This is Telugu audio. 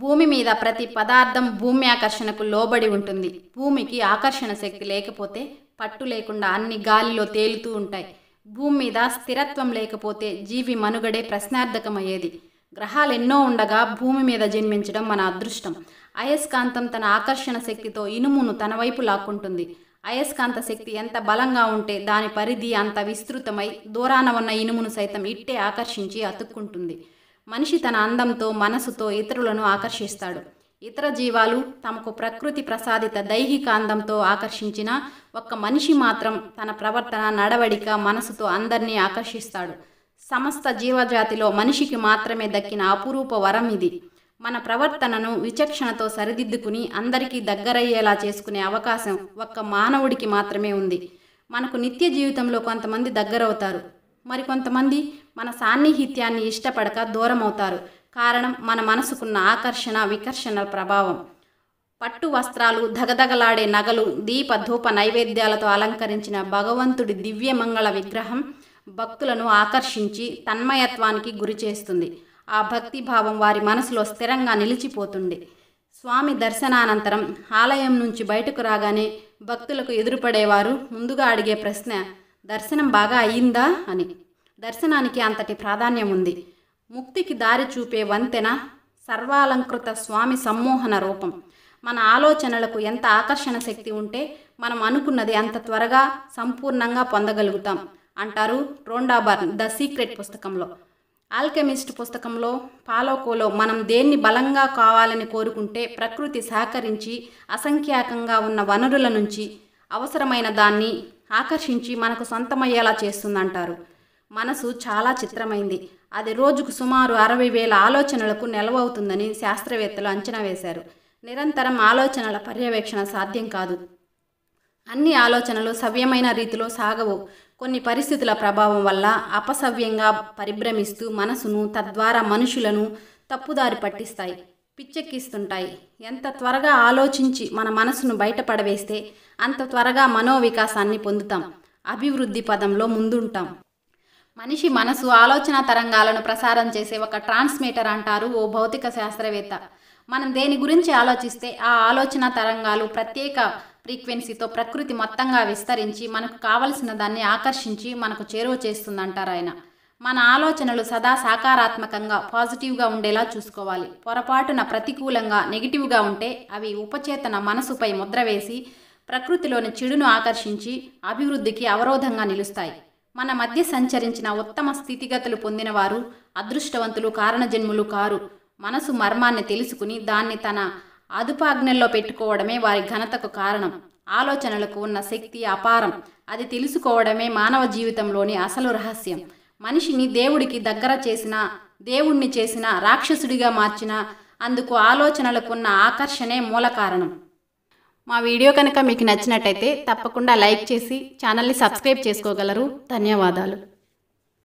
భూమి మీద ప్రతి పదార్థం భూమి ఆకర్షణకు లోబడి ఉంటుంది భూమికి ఆకర్షణ శక్తి లేకపోతే పట్టు లేకుండా అన్ని గాలిలో తేలుతూ ఉంటాయి భూమి మీద స్థిరత్వం లేకపోతే జీవి మనుగడే ప్రశ్నార్థకమయ్యేది గ్రహాలు ఎన్నో ఉండగా భూమి మీద జన్మించడం మన అదృష్టం అయస్కాంతం తన ఆకర్షణ శక్తితో ఇనుమును తన వైపు లాక్కుంటుంది అయస్కాంత శక్తి ఎంత బలంగా ఉంటే దాని పరిధి అంత విస్తృతమై దూరాన ఉన్న ఇనుమును సైతం ఇట్టే ఆకర్షించి అతుక్కుంటుంది మనిషి తన అందంతో మనసుతో ఇతరులను ఆకర్షిస్తాడు ఇతర జీవాలు తమకు ప్రకృతి ప్రసాదిత దైహిక అందంతో ఆకర్షించిన ఒక్క మనిషి మాత్రం తన ప్రవర్తన నడవడిక మనసుతో అందరినీ ఆకర్షిస్తాడు సమస్త జీవజాతిలో మనిషికి మాత్రమే దక్కిన అపురూప వరం ఇది మన ప్రవర్తనను విచక్షణతో సరిదిద్దుకుని అందరికీ దగ్గరయ్యేలా చేసుకునే అవకాశం ఒక్క మానవుడికి మాత్రమే ఉంది మనకు నిత్య జీవితంలో కొంతమంది దగ్గరవుతారు మరికొంతమంది మన సాన్నిహిత్యాన్ని ఇష్టపడక దూరం అవుతారు కారణం మన మనసుకున్న ఆకర్షణ వికర్షణ ప్రభావం పట్టు వస్త్రాలు దగదగలాడే నగలు దీప ధూప నైవేద్యాలతో అలంకరించిన భగవంతుడి దివ్య మంగళ విగ్రహం భక్తులను ఆకర్షించి తన్మయత్వానికి గురిచేస్తుంది ఆ భక్తి భావం వారి మనసులో స్థిరంగా నిలిచిపోతుంది స్వామి దర్శనానంతరం ఆలయం నుంచి బయటకు రాగానే భక్తులకు ఎదురుపడేవారు ముందుగా అడిగే ప్రశ్న దర్శనం బాగా అయ్యిందా అని దర్శనానికి అంతటి ప్రాధాన్యం ఉంది ముక్తికి దారి చూపే వంతెన సర్వాలంకృత స్వామి సమ్మోహన రూపం మన ఆలోచనలకు ఎంత ఆకర్షణ శక్తి ఉంటే మనం అనుకున్నది అంత త్వరగా సంపూర్ణంగా పొందగలుగుతాం అంటారు రోండాబర్ ద సీక్రెట్ పుస్తకంలో ఆల్కెమిస్ట్ పుస్తకంలో పాలోకోలో మనం దేన్ని బలంగా కావాలని కోరుకుంటే ప్రకృతి సహకరించి అసంఖ్యాకంగా ఉన్న వనరుల నుంచి అవసరమైన దాన్ని ఆకర్షించి మనకు సొంతమయ్యేలా చేస్తుందంటారు మనసు చాలా చిత్రమైంది అది రోజుకు సుమారు అరవై వేల ఆలోచనలకు నిలవవుతుందని శాస్త్రవేత్తలు అంచనా వేశారు నిరంతరం ఆలోచనల పర్యవేక్షణ సాధ్యం కాదు అన్ని ఆలోచనలు సవ్యమైన రీతిలో సాగవు కొన్ని పరిస్థితుల ప్రభావం వల్ల అపసవ్యంగా పరిభ్రమిస్తూ మనసును తద్వారా మనుషులను తప్పుదారి పట్టిస్తాయి పిచ్చెక్కిస్తుంటాయి ఎంత త్వరగా ఆలోచించి మన మనసును బయటపడవేస్తే అంత త్వరగా మనోవికాసాన్ని పొందుతాం అభివృద్ధి పదంలో ముందుంటాం మనిషి మనసు ఆలోచన తరంగాలను ప్రసారం చేసే ఒక ట్రాన్స్మీటర్ అంటారు ఓ భౌతిక శాస్త్రవేత్త మనం దేని గురించి ఆలోచిస్తే ఆ ఆలోచన తరంగాలు ప్రత్యేక ఫ్రీక్వెన్సీతో ప్రకృతి మొత్తంగా విస్తరించి మనకు కావలసిన దాన్ని ఆకర్షించి మనకు చేరువ చేస్తుందంటారు ఆయన మన ఆలోచనలు సదా సాకారాత్మకంగా పాజిటివ్గా ఉండేలా చూసుకోవాలి పొరపాటున ప్రతికూలంగా నెగిటివ్గా ఉంటే అవి ఉపచేతన మనసుపై ముద్ర వేసి ప్రకృతిలోని చెడును ఆకర్షించి అభివృద్ధికి అవరోధంగా నిలుస్తాయి మన మధ్య సంచరించిన ఉత్తమ స్థితిగతులు పొందినవారు అదృష్టవంతులు కారణజన్ములు కారు మనసు మర్మాన్ని తెలుసుకుని దాన్ని తన అదుపాజ్ఞల్లో పెట్టుకోవడమే వారి ఘనతకు కారణం ఆలోచనలకు ఉన్న శక్తి అపారం అది తెలుసుకోవడమే మానవ జీవితంలోని అసలు రహస్యం మనిషిని దేవుడికి దగ్గర చేసిన దేవుణ్ణి చేసిన రాక్షసుడిగా మార్చిన అందుకు ఆలోచనలకున్న ఆకర్షణే మూల కారణం మా వీడియో కనుక మీకు నచ్చినట్టయితే తప్పకుండా లైక్ చేసి ఛానల్ని సబ్స్క్రైబ్ చేసుకోగలరు ధన్యవాదాలు